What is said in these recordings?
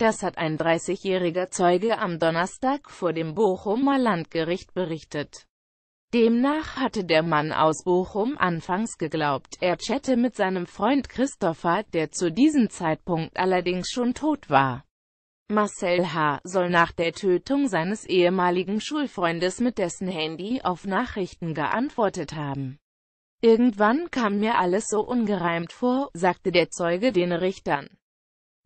Das hat ein 30-jähriger Zeuge am Donnerstag vor dem Bochumer Landgericht berichtet. Demnach hatte der Mann aus Bochum anfangs geglaubt, er chatte mit seinem Freund Christopher, der zu diesem Zeitpunkt allerdings schon tot war. Marcel H. soll nach der Tötung seines ehemaligen Schulfreundes mit dessen Handy auf Nachrichten geantwortet haben. Irgendwann kam mir alles so ungereimt vor, sagte der Zeuge den Richtern.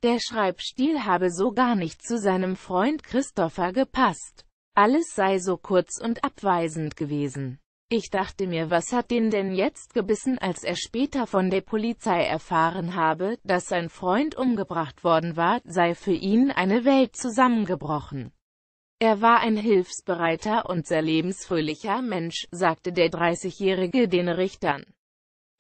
Der Schreibstil habe so gar nicht zu seinem Freund Christopher gepasst. Alles sei so kurz und abweisend gewesen. Ich dachte mir, was hat den denn jetzt gebissen, als er später von der Polizei erfahren habe, dass sein Freund umgebracht worden war, sei für ihn eine Welt zusammengebrochen. Er war ein hilfsbereiter und sehr lebensfröhlicher Mensch, sagte der 30-Jährige den Richtern.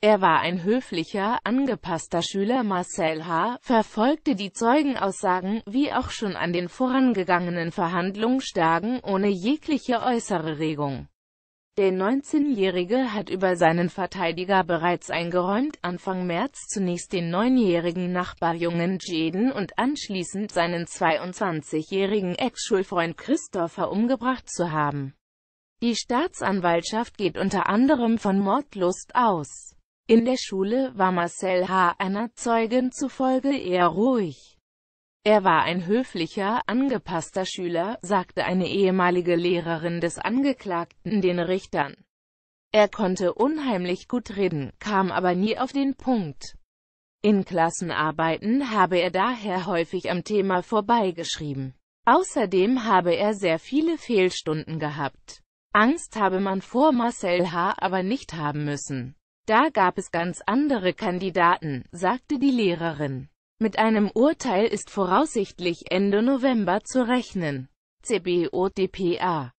Er war ein höflicher, angepasster Schüler Marcel H. verfolgte die Zeugenaussagen, wie auch schon an den vorangegangenen Verhandlungsstagen, ohne jegliche äußere Regung. Der 19-Jährige hat über seinen Verteidiger bereits eingeräumt, Anfang März zunächst den 9-jährigen Nachbarjungen Jaden und anschließend seinen 22-jährigen Ex-Schulfreund Christopher umgebracht zu haben. Die Staatsanwaltschaft geht unter anderem von Mordlust aus. In der Schule war Marcel H. einer Zeugin zufolge eher ruhig. Er war ein höflicher, angepasster Schüler, sagte eine ehemalige Lehrerin des Angeklagten den Richtern. Er konnte unheimlich gut reden, kam aber nie auf den Punkt. In Klassenarbeiten habe er daher häufig am Thema vorbeigeschrieben. Außerdem habe er sehr viele Fehlstunden gehabt. Angst habe man vor Marcel H. aber nicht haben müssen. Da gab es ganz andere Kandidaten, sagte die Lehrerin. Mit einem Urteil ist voraussichtlich Ende November zu rechnen. CBODPA